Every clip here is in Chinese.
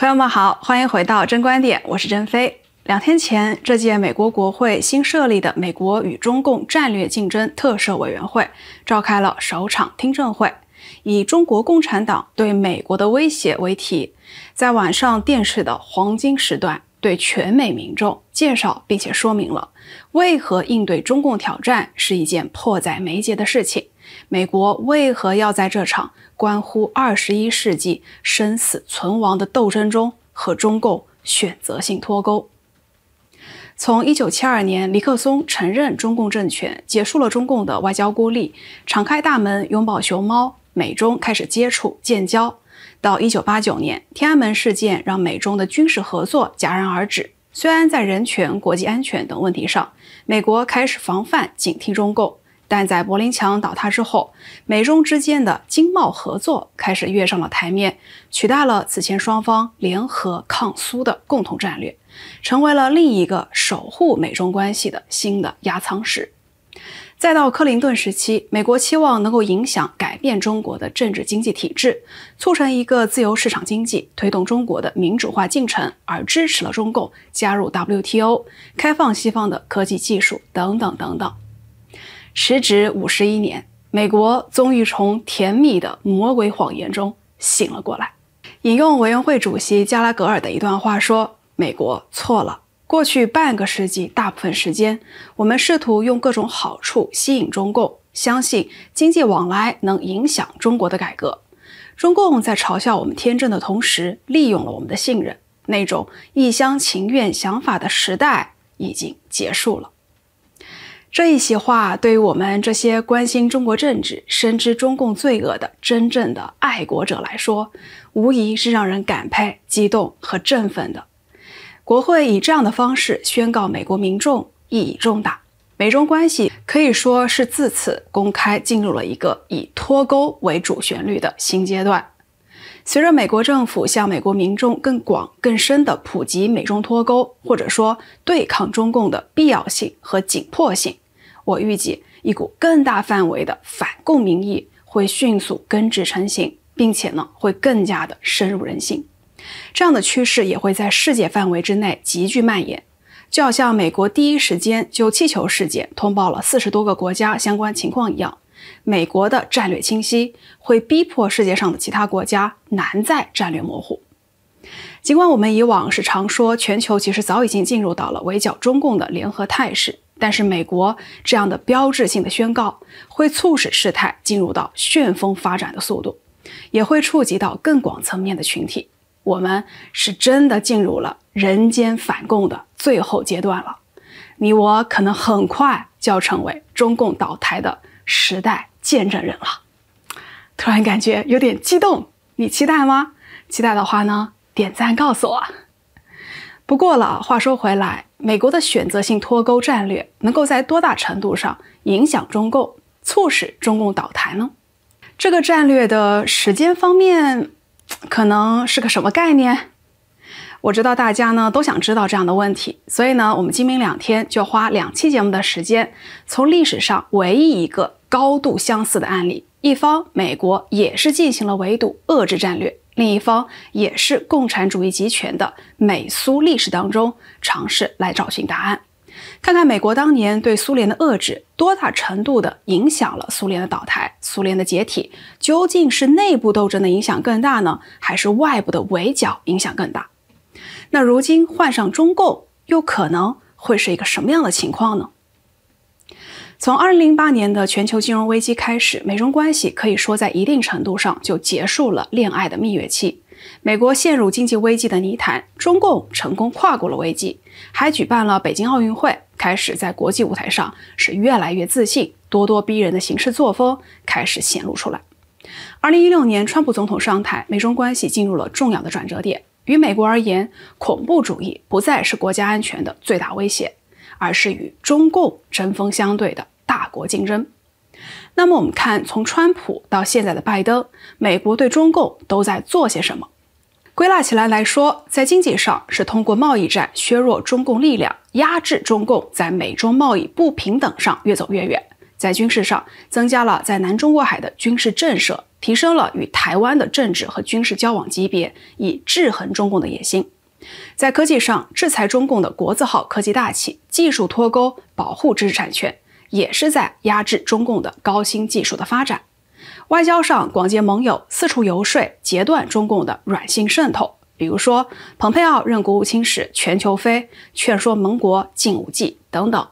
朋友们好，欢迎回到真观点，我是真飞。两天前，这届美国国会新设立的美国与中共战略竞争特设委员会召开了首场听证会，以中国共产党对美国的威胁为题，在晚上电视的黄金时段对全美民众介绍并且说明了为何应对中共挑战是一件迫在眉睫的事情。美国为何要在这场关乎二十一世纪生死存亡的斗争中和中共选择性脱钩？从一九七二年尼克松承认中共政权，结束了中共的外交孤立，敞开大门拥抱熊猫，美中开始接触建交，到一九八九年天安门事件让美中的军事合作戛然而止。虽然在人权、国际安全等问题上，美国开始防范警惕中共。但在柏林墙倒塌之后，美中之间的经贸合作开始跃上了台面，取代了此前双方联合抗苏的共同战略，成为了另一个守护美中关系的新的压舱石。再到克林顿时期，美国期望能够影响改变中国的政治经济体制，促成一个自由市场经济，推动中国的民主化进程，而支持了中共加入 WTO，开放西方的科技技术等等等等。时值五十一年，美国终于从甜蜜的魔鬼谎言中醒了过来。引用委员会主席加拉格尔的一段话说：“美国错了。过去半个世纪大部分时间，我们试图用各种好处吸引中共，相信经济往来能影响中国的改革。中共在嘲笑我们天真的同时，利用了我们的信任。那种一厢情愿想法的时代已经结束了。”这一席话对于我们这些关心中国政治、深知中共罪恶的真正的爱国者来说，无疑是让人感佩、激动和振奋的。国会以这样的方式宣告美国民众，意义重大。美中关系可以说是自此公开进入了一个以脱钩为主旋律的新阶段。随着美国政府向美国民众更广、更深地普及美中脱钩，或者说对抗中共的必要性和紧迫性。我预计，一股更大范围的反共民意会迅速根植成型，并且呢，会更加的深入人心。这样的趋势也会在世界范围之内急剧蔓延。就好像美国第一时间就气球事件通报了四十多个国家相关情况一样，美国的战略清晰会逼迫世界上的其他国家难再战略模糊。尽管我们以往是常说，全球其实早已经进入到了围剿中共的联合态势。但是美国这样的标志性的宣告，会促使事态进入到旋风发展的速度，也会触及到更广层面的群体。我们是真的进入了人间反共的最后阶段了，你我可能很快就要成为中共倒台的时代见证人了。突然感觉有点激动，你期待吗？期待的话呢，点赞告诉我。不过了，话说回来。美国的选择性脱钩战略能够在多大程度上影响中共，促使中共倒台呢？这个战略的时间方面可能是个什么概念？我知道大家呢都想知道这样的问题，所以呢我们今明两天就花两期节目的时间，从历史上唯一一个高度相似的案例。一方，美国也是进行了围堵遏制战略；另一方，也是共产主义集权的美苏历史当中尝试来找寻答案。看看美国当年对苏联的遏制，多大程度的影响了苏联的倒台、苏联的解体？究竟是内部斗争的影响更大呢，还是外部的围剿影响更大？那如今换上中共，又可能会是一个什么样的情况呢？从2008年的全球金融危机开始，美中关系可以说在一定程度上就结束了恋爱的蜜月期。美国陷入经济危机的泥潭，中共成功跨过了危机，还举办了北京奥运会，开始在国际舞台上是越来越自信，咄咄逼人的行事作风开始显露出来。2016年，川普总统上台，美中关系进入了重要的转折点。于美国而言，恐怖主义不再是国家安全的最大威胁。而是与中共针锋相对的大国竞争。那么我们看，从川普到现在的拜登，美国对中共都在做些什么？归纳起来来说，在经济上是通过贸易战削弱中共力量，压制中共在美中贸易不平等上越走越远；在军事上，增加了在南中国海的军事震慑，提升了与台湾的政治和军事交往级别，以制衡中共的野心。在科技上，制裁中共的国字号科技大企，技术脱钩，保护知识产权，也是在压制中共的高新技术的发展。外交上，广结盟友，四处游说，截断中共的软性渗透，比如说，蓬佩奥任国务卿时全球飞，劝说盟国禁武器等等。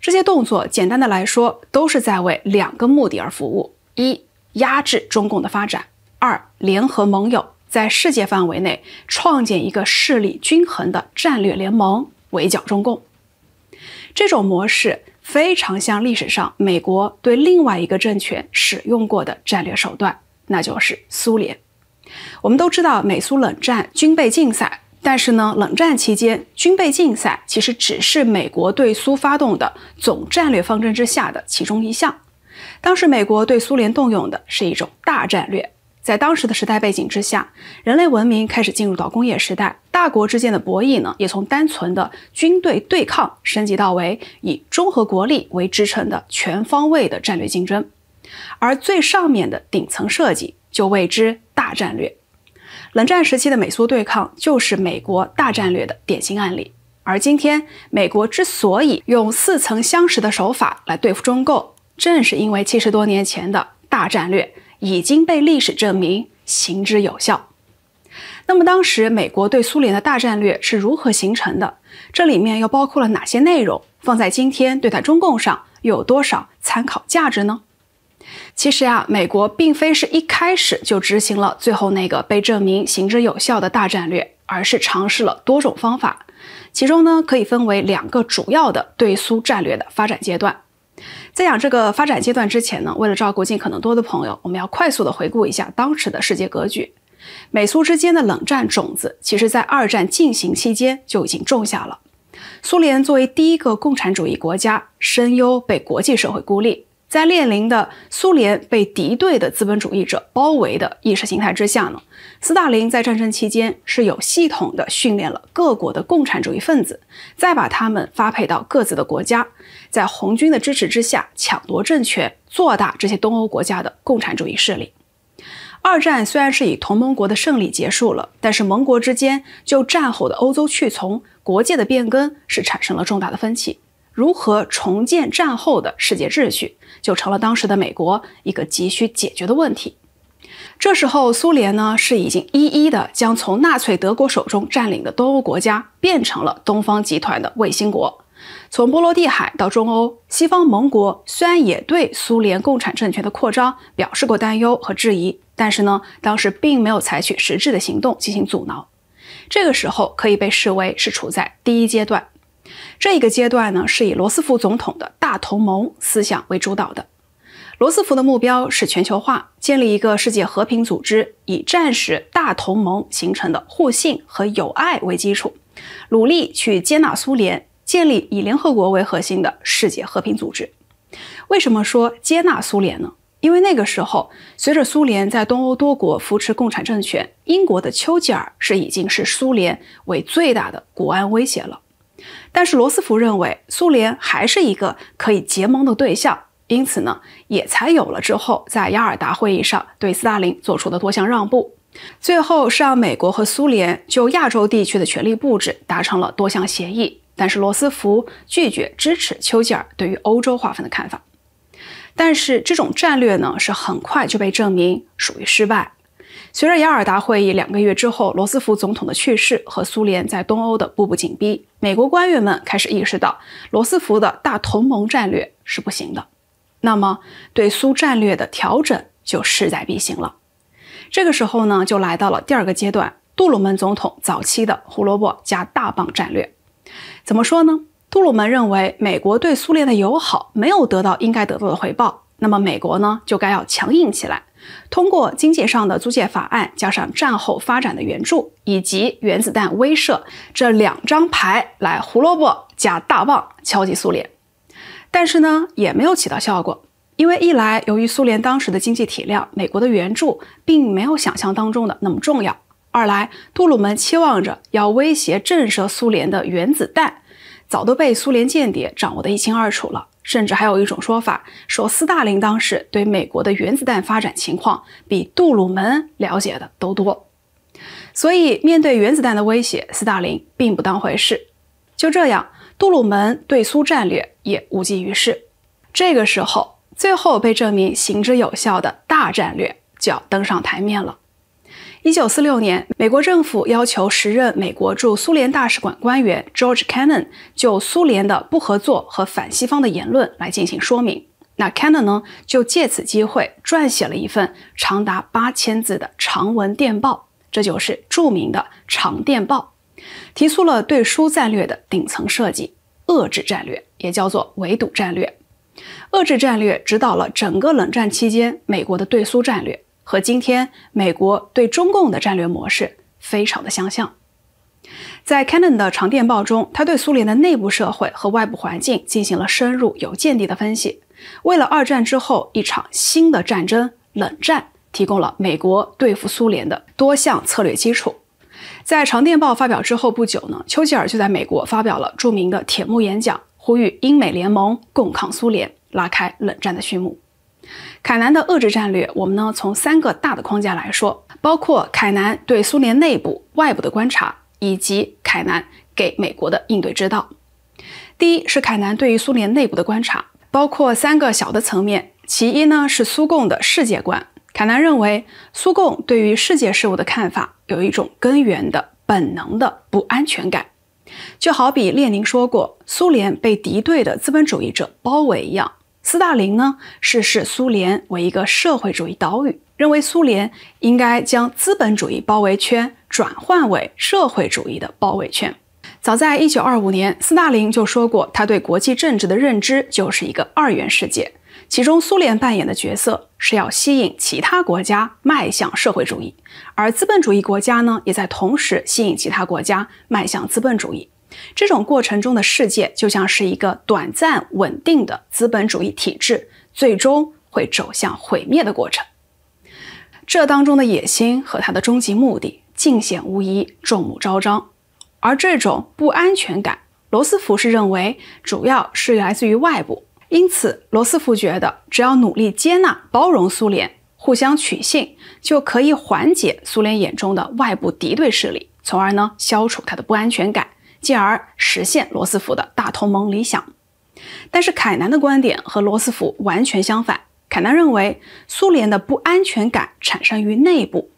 这些动作，简单的来说，都是在为两个目的而服务：一、压制中共的发展；二、联合盟友。在世界范围内创建一个势力均衡的战略联盟，围剿中共。这种模式非常像历史上美国对另外一个政权使用过的战略手段，那就是苏联。我们都知道美苏冷战、军备竞赛，但是呢，冷战期间军备竞赛其实只是美国对苏发动的总战略方针之下的其中一项。当时美国对苏联动用的是一种大战略。在当时的时代背景之下，人类文明开始进入到工业时代，大国之间的博弈呢，也从单纯的军队对抗升级到为以综合国力为支撑的全方位的战略竞争，而最上面的顶层设计就谓之大战略。冷战时期的美苏对抗就是美国大战略的典型案例，而今天美国之所以用似曾相识的手法来对付中共，正是因为七十多年前的大战略。已经被历史证明行之有效。那么当时美国对苏联的大战略是如何形成的？这里面又包括了哪些内容？放在今天对待中共上又有多少参考价值呢？其实啊，美国并非是一开始就执行了最后那个被证明行之有效的大战略，而是尝试了多种方法。其中呢，可以分为两个主要的对苏战略的发展阶段。在讲这个发展阶段之前呢，为了照顾尽可能多的朋友，我们要快速的回顾一下当时的世界格局。美苏之间的冷战种子，其实，在二战进行期间就已经种下了。苏联作为第一个共产主义国家，深忧被国际社会孤立。在列宁的苏联被敌对的资本主义者包围的意识形态之下呢，斯大林在战争期间是有系统的训练了各国的共产主义分子，再把他们发配到各自的国家，在红军的支持之下抢夺政权，做大这些东欧国家的共产主义势力。二战虽然是以同盟国的胜利结束了，但是盟国之间就战后的欧洲去从国界的变更是产生了重大的分歧。如何重建战后的世界秩序，就成了当时的美国一个急需解决的问题。这时候，苏联呢，是已经一一的将从纳粹德国手中占领的东欧国家变成了东方集团的卫星国，从波罗的海到中欧。西方盟国虽然也对苏联共产政权的扩张表示过担忧和质疑，但是呢，当时并没有采取实质的行动进行阻挠。这个时候可以被视为是处在第一阶段。这一个阶段呢，是以罗斯福总统的大同盟思想为主导的。罗斯福的目标是全球化，建立一个世界和平组织，以战时大同盟形成的互信和友爱为基础，努力去接纳苏联，建立以联合国为核心的世界和平组织。为什么说接纳苏联呢？因为那个时候，随着苏联在东欧多国扶持共产政权，英国的丘吉尔是已经是苏联为最大的国安威胁了。但是罗斯福认为苏联还是一个可以结盟的对象，因此呢，也才有了之后在雅尔达会议上对斯大林做出的多项让步。最后是让美国和苏联就亚洲地区的权力布置达成了多项协议。但是罗斯福拒绝支持丘吉尔对于欧洲划分的看法。但是这种战略呢，是很快就被证明属于失败。随着雅尔达会议两个月之后，罗斯福总统的去世和苏联在东欧的步步紧逼，美国官员们开始意识到罗斯福的大同盟战略是不行的，那么对苏战略的调整就势在必行了。这个时候呢，就来到了第二个阶段，杜鲁门总统早期的胡萝卜加大棒战略。怎么说呢？杜鲁门认为美国对苏联的友好没有得到应该得到的回报，那么美国呢就该要强硬起来。通过经济上的租借法案，加上战后发展的援助以及原子弹威慑这两张牌来胡萝卜加大棒敲击苏联，但是呢，也没有起到效果。因为一来，由于苏联当时的经济体量，美国的援助并没有想象当中的那么重要；二来，杜鲁门期望着要威胁震慑苏联的原子弹，早都被苏联间谍掌握得一清二楚了。甚至还有一种说法，说斯大林当时对美国的原子弹发展情况比杜鲁门了解的都多，所以面对原子弹的威胁，斯大林并不当回事。就这样，杜鲁门对苏战略也无济于事。这个时候，最后被证明行之有效的大战略就要登上台面了。一九四六年，美国政府要求时任美国驻苏联大使馆官员 George c a n n o n 就苏联的不合作和反西方的言论来进行说明。那 c a n n n 呢，就借此机会撰写了一份长达八千字的长文电报，这就是著名的长电报，提出了对苏战略的顶层设计——遏制战略，也叫做围堵战略。遏制战略指导了整个冷战期间美国的对苏战略。和今天美国对中共的战略模式非常的相像。在 c a n n n 的长电报中，他对苏联的内部社会和外部环境进行了深入有见地的分析，为了二战之后一场新的战争——冷战，提供了美国对付苏联的多项策略基础。在长电报发表之后不久呢，丘吉尔就在美国发表了著名的铁幕演讲，呼吁英美联盟共抗苏联，拉开冷战的序幕。凯南的遏制战略，我们呢从三个大的框架来说，包括凯南对苏联内部、外部的观察，以及凯南给美国的应对之道。第一是凯南对于苏联内部的观察，包括三个小的层面。其一呢是苏共的世界观，凯南认为苏共对于世界事务的看法有一种根源的、本能的不安全感，就好比列宁说过，苏联被敌对的资本主义者包围一样。斯大林呢，是视苏联为一个社会主义岛屿，认为苏联应该将资本主义包围圈转换为社会主义的包围圈。早在1925年，斯大林就说过，他对国际政治的认知就是一个二元世界，其中苏联扮演的角色是要吸引其他国家迈向社会主义，而资本主义国家呢，也在同时吸引其他国家迈向资本主义。这种过程中的世界就像是一个短暂稳定的资本主义体制，最终会走向毁灭的过程。这当中的野心和他的终极目的尽显无疑，众目昭彰。而这种不安全感，罗斯福是认为主要是来自于外部，因此罗斯福觉得只要努力接纳、包容苏联，互相取信，就可以缓解苏联眼中的外部敌对势力，从而呢消除他的不安全感。进而实现罗斯福的大同盟理想，但是凯南的观点和罗斯福完全相反。凯南认为，苏联的不安全感产生于内部，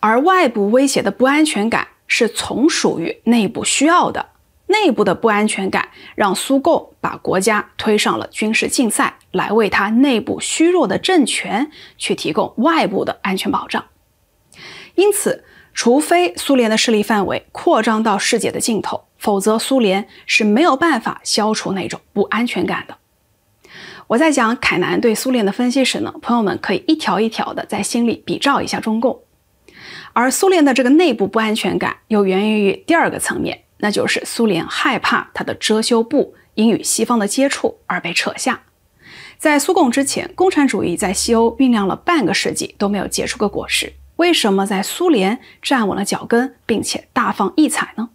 而外部威胁的不安全感是从属于内部需要的。内部的不安全感让苏共把国家推上了军事竞赛，来为他内部虚弱的政权去提供外部的安全保障。因此，除非苏联的势力范围扩张到世界的尽头。否则，苏联是没有办法消除那种不安全感的。我在讲凯南对苏联的分析时呢，朋友们可以一条一条的在心里比照一下中共。而苏联的这个内部不安全感，又源于于第二个层面，那就是苏联害怕它的遮羞布因与西方的接触而被扯下。在苏共之前，共产主义在西欧酝酿了半个世纪都没有结出个果实，为什么在苏联站稳了脚跟并且大放异彩呢？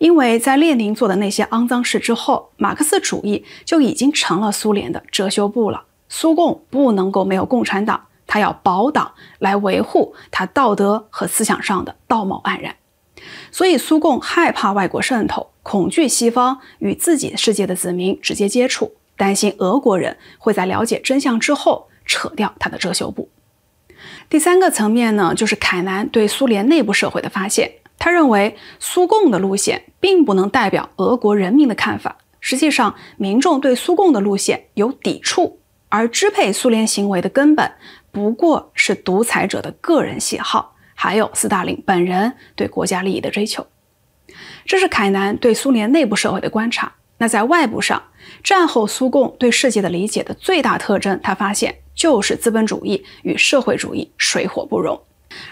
因为在列宁做的那些肮脏事之后，马克思主义就已经成了苏联的遮羞布了。苏共不能够没有共产党，他要保党来维护他道德和思想上的道貌岸然。所以苏共害怕外国渗透，恐惧西方与自己世界的子民直接接触，担心俄国人会在了解真相之后扯掉他的遮羞布。第三个层面呢，就是凯南对苏联内部社会的发现。他认为苏共的路线并不能代表俄国人民的看法。实际上，民众对苏共的路线有抵触，而支配苏联行为的根本不过是独裁者的个人喜好，还有斯大林本人对国家利益的追求。这是凯南对苏联内部社会的观察。那在外部上，战后苏共对世界的理解的最大特征，他发现就是资本主义与社会主义水火不容。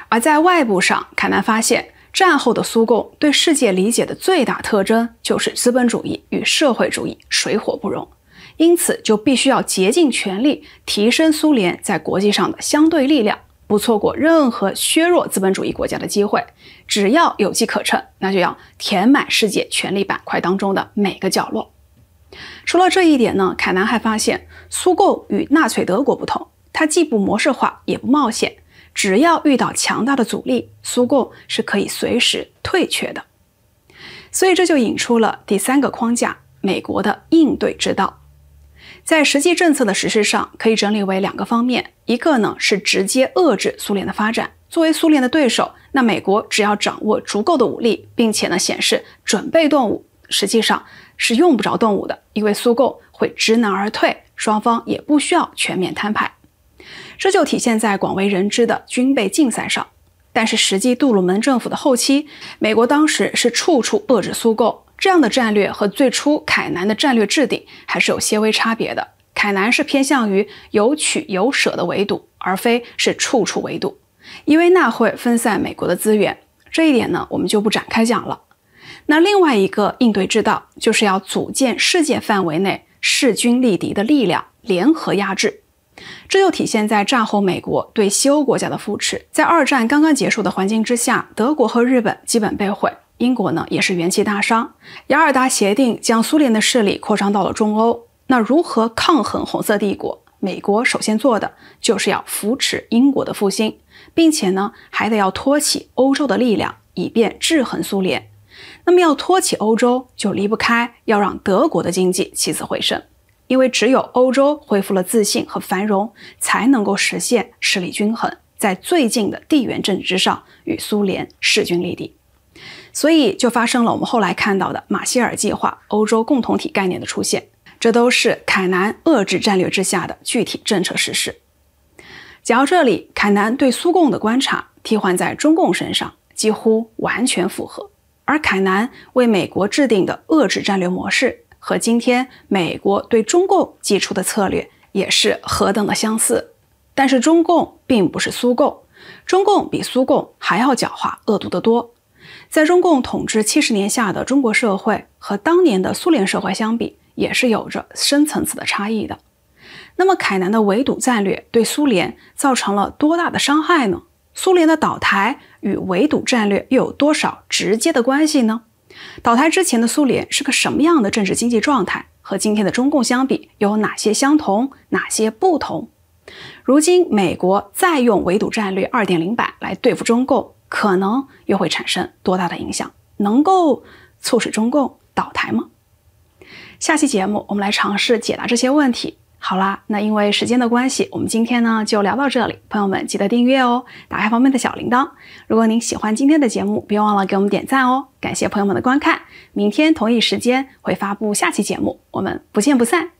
而在外部上，凯南发现。战后的苏共对世界理解的最大特征就是资本主义与社会主义水火不容，因此就必须要竭尽全力提升苏联在国际上的相对力量，不错过任何削弱资本主义国家的机会。只要有机可乘，那就要填满世界权力板块当中的每个角落。除了这一点呢，凯南还发现，苏共与纳粹德国不同，它既不模式化，也不冒险。只要遇到强大的阻力，苏共是可以随时退却的。所以这就引出了第三个框架：美国的应对之道。在实际政策的实施上，可以整理为两个方面。一个呢是直接遏制苏联的发展。作为苏联的对手，那美国只要掌握足够的武力，并且呢显示准备动武，实际上是用不着动武的，因为苏共会知难而退，双方也不需要全面摊牌。这就体现在广为人知的军备竞赛上，但是实际杜鲁门政府的后期，美国当时是处处遏制苏共这样的战略，和最初凯南的战略制定还是有些微差别的。凯南是偏向于有取有舍的围堵，而非是处处围堵，因为那会分散美国的资源。这一点呢，我们就不展开讲了。那另外一个应对之道，就是要组建世界范围内势均力敌的力量，联合压制。这就体现在战后美国对西欧国家的扶持。在二战刚刚结束的环境之下，德国和日本基本被毁，英国呢也是元气大伤。雅尔达协定将苏联的势力扩张到了中欧。那如何抗衡红色帝国？美国首先做的就是要扶持英国的复兴，并且呢还得要托起欧洲的力量，以便制衡苏联。那么要托起欧洲，就离不开要让德国的经济起死回生。因为只有欧洲恢复了自信和繁荣，才能够实现势力均衡，在最近的地缘政治之上与苏联势均力敌，所以就发生了我们后来看到的马歇尔计划、欧洲共同体概念的出现，这都是凯南遏制战略之下的具体政策实施。讲到这里，凯南对苏共的观察替换在中共身上几乎完全符合，而凯南为美国制定的遏制战略模式。和今天美国对中共寄出的策略也是何等的相似，但是中共并不是苏共，中共比苏共还要狡猾、恶毒得多。在中共统治七十年下的中国社会和当年的苏联社会相比，也是有着深层次的差异的。那么凯南的围堵战略对苏联造成了多大的伤害呢？苏联的倒台与围堵战略又有多少直接的关系呢？倒台之前的苏联是个什么样的政治经济状态？和今天的中共相比，有哪些相同，哪些不同？如今美国再用围堵战略二点零版来对付中共，可能又会产生多大的影响？能够促使中共倒台吗？下期节目我们来尝试解答这些问题。好啦，那因为时间的关系，我们今天呢就聊到这里。朋友们记得订阅哦，打开旁边的小铃铛。如果您喜欢今天的节目，别忘了给我们点赞哦。感谢朋友们的观看，明天同一时间会发布下期节目，我们不见不散。